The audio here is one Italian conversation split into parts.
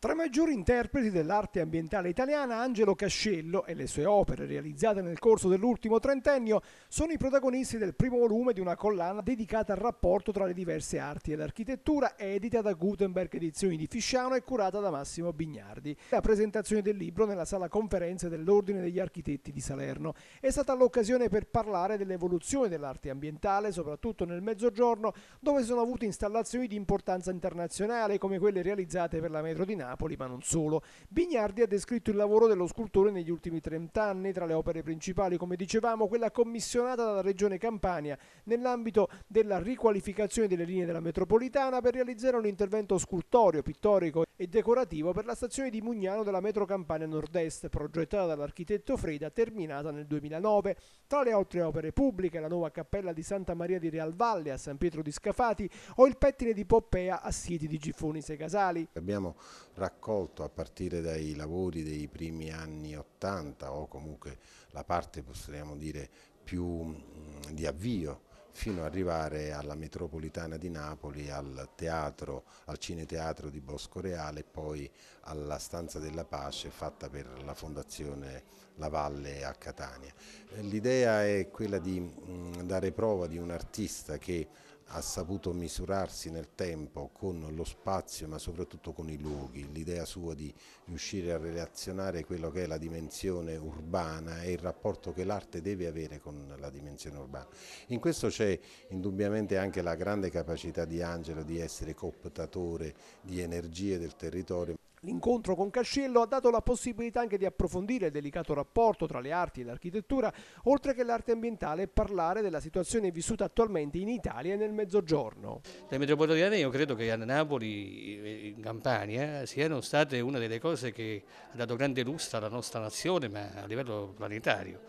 Tra i maggiori interpreti dell'arte ambientale italiana, Angelo Cascello e le sue opere realizzate nel corso dell'ultimo trentennio sono i protagonisti del primo volume di una collana dedicata al rapporto tra le diverse arti e l'architettura, edita da Gutenberg Edizioni di Fisciano e curata da Massimo Bignardi. La presentazione del libro nella sala conferenze dell'Ordine degli Architetti di Salerno è stata l'occasione per parlare dell'evoluzione dell'arte ambientale, soprattutto nel Mezzogiorno, dove sono avute installazioni di importanza internazionale come quelle realizzate per la metro di Napoli Napoli, ma non solo. Bignardi ha descritto il lavoro dello scultore negli ultimi 30 anni, tra le opere principali, come dicevamo, quella commissionata dalla Regione Campania nell'ambito della riqualificazione delle linee della metropolitana per realizzare un intervento scultorio, pittorico e decorativo per la stazione di Mugnano della metro Campania Nord-Est, progettata dall'architetto Freda, terminata nel 2009. Tra le altre opere pubbliche, la nuova cappella di Santa Maria di Real Valle a San Pietro di Scafati o il pettine di Poppea a Siti di Giffoni Sei Casali. Abbiamo raccolto a partire dai lavori dei primi anni 80 o comunque la parte possiamo dire più mm, di avvio fino ad arrivare alla metropolitana di Napoli, al teatro, al cineteatro di Bosco Reale e poi alla Stanza della Pace fatta per la Fondazione La Valle a Catania. Eh, l'idea è quella di mm, dare prova di un artista che ha saputo misurarsi nel tempo con lo spazio ma soprattutto con i luoghi, l'idea sua di riuscire a relazionare quello che è la dimensione urbana e il rapporto che l'arte deve avere con la dimensione urbana. In questo c'è indubbiamente anche la grande capacità di Angelo di essere cooptatore di energie del territorio. L'incontro con Cascello ha dato la possibilità anche di approfondire il delicato rapporto tra le arti e l'architettura, oltre che l'arte ambientale, e parlare della situazione vissuta attualmente in Italia e nel Mezzogiorno. Le metropolitane io credo che a Napoli eh, in Campania siano state una delle cose che ha dato grande lustra alla nostra nazione, ma a livello planetario.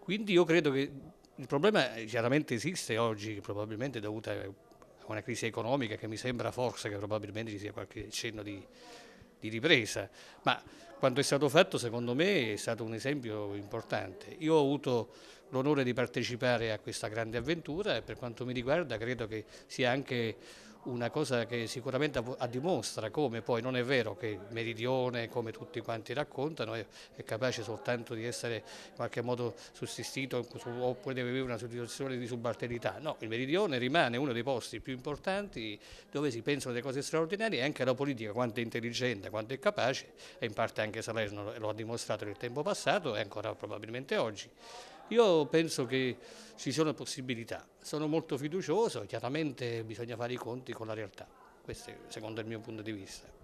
Quindi io credo che il problema eh, chiaramente esiste oggi, probabilmente dovuto a una crisi economica che mi sembra forse che probabilmente ci sia qualche cenno di di ripresa, ma quanto è stato fatto secondo me è stato un esempio importante. Io ho avuto l'onore di partecipare a questa grande avventura e per quanto mi riguarda credo che sia anche una cosa che sicuramente dimostra come poi non è vero che Meridione, come tutti quanti raccontano, è, capace soltanto di essere in qualche modo sussistito su, oppure deve vivere una situazione di subalternità. No, il Meridione rimane uno dei posti più importanti dove si pensano delle cose straordinarie e anche la politica, quanto è intelligente, quanto è capace, e in parte anche Salerno lo ha dimostrato nel tempo passato e ancora probabilmente oggi. Io penso che ci sono possibilità, sono molto fiducioso, chiaramente bisogna fare i conti con la realtà, questo è secondo il mio punto di vista.